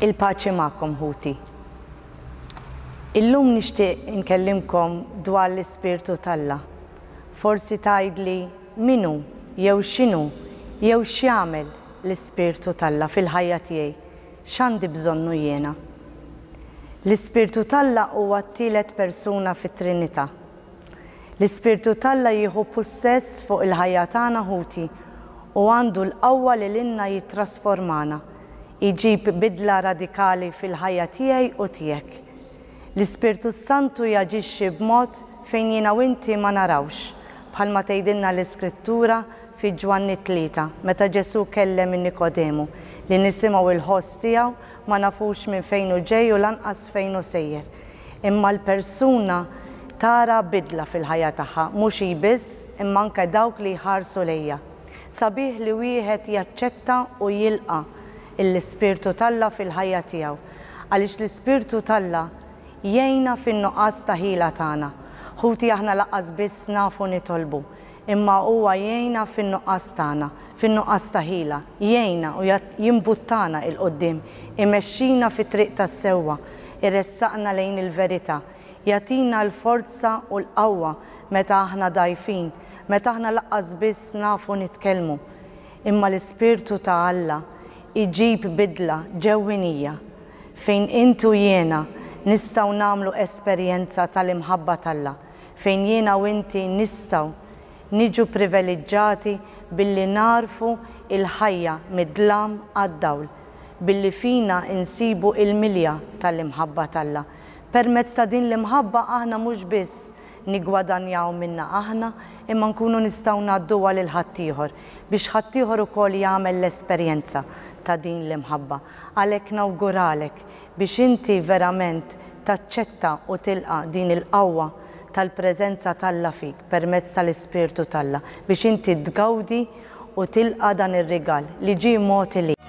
il-paċi ma'kom ħuti. Illum nixtieq inkellimkom dwar l-ispirtu talla. Forsi tajdli minu jew xinu jew xiamel l-ispirtu talla fil-ħajja tiegħi x'għandi bżonnu jiena. L-ispirtu talla huwa t-tielet persuna fit-Trinità. L-ispirtu talla jieħu possess fuq il-ħajja tagħna huti u għandu l-qawwa li l-inna jitrasformana iġib bidla radikali fil-ħajja tiegħi u tiegħek. L-Ispirtu Santu jaġixxi b'mod fejn jiena inti ma narawx, bħalma tgħidilna l-Iskrittura fi Ġwanni tlieta meta Ġesu kellem min Nikodemu li nisimgħu il ħoss tiegħu ma nafux minn fejn hu ġej u lanqas fejn hu sejjer. Imma l-persuna tara bidla fil-ħajja tagħha, mhux biss imma anke dawk li jħarsu lejja. Sabiħ li wieħed jaċċetta u jilqa' l-ispirtu talla fil-ħajja tiegħu. Għaliex l-ispirtu talla jgħina fin nuqas ta' ħila tagħna. Ħuti aħna laqqas biss nafu nitolbu. Imma huwa jgħina fin-nuqqas tagħna, fin-nuqqas ta' ħila, jgħina u jimbuttana il-qoddim, imexxina fit-triq tas-sewwa, irressaqna lejn il-verità, jatina l-forza u l-qawwa meta aħna dajfin, meta aħna laqqas biss nafu nitkellmu. Imma l-ispirtu ta' Alla iġib bidla ġewwinija fejn intu jiena nistaw namlu esperjenza tal-imħabba talla, fejn jiena u inti nistaw niġu privileġġati billi narfu il-ħajja mid-dlam għad-dawl, billi fina insibu il-milja tal-imħabba talla. Permezz ta' din l-imħabba aħna mhux biss nigwadanjaw minna aħna imma nkunu nistgħu naddu għal il-ħattijħor biex ħattijħor u kol l-esperienza ta' din l-imħabba. Għalek nawguralek biex inti verament taċċetta u tilqa din il-qawwa tal-prezenza talla fik permezz tal-ispirtu talla biex inti tgawdi u tilqa dan ir-rigal li ġi moti li.